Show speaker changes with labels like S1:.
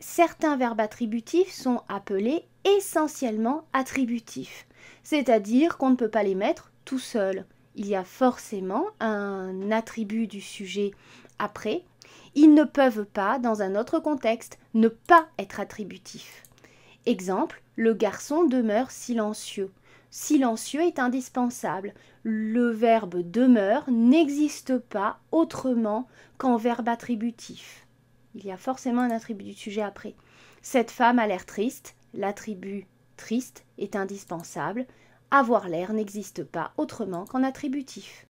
S1: certains verbes attributifs sont appelés essentiellement attributifs, c'est-à-dire qu'on ne peut pas les mettre tout seuls. Il y a forcément un attribut du sujet après. Ils ne peuvent pas, dans un autre contexte, ne pas être attributifs. Exemple, le garçon demeure silencieux. Silencieux est indispensable. Le verbe demeure n'existe pas autrement qu'en verbe attributif. Il y a forcément un attribut du sujet après. Cette femme a l'air triste. L'attribut triste est indispensable. Avoir l'air n'existe pas autrement qu'en attributif.